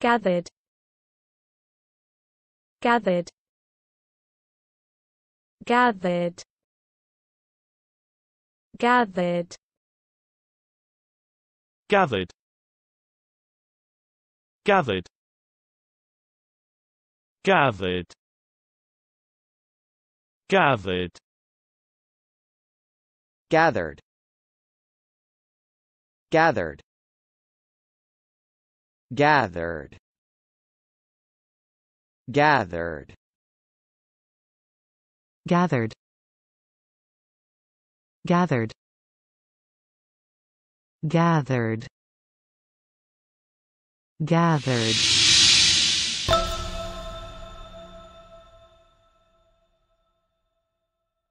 gathered gathered gathered gathered gathered gathered gathered gathered gathered gathered gathered gathered gathered gathered gathered gathered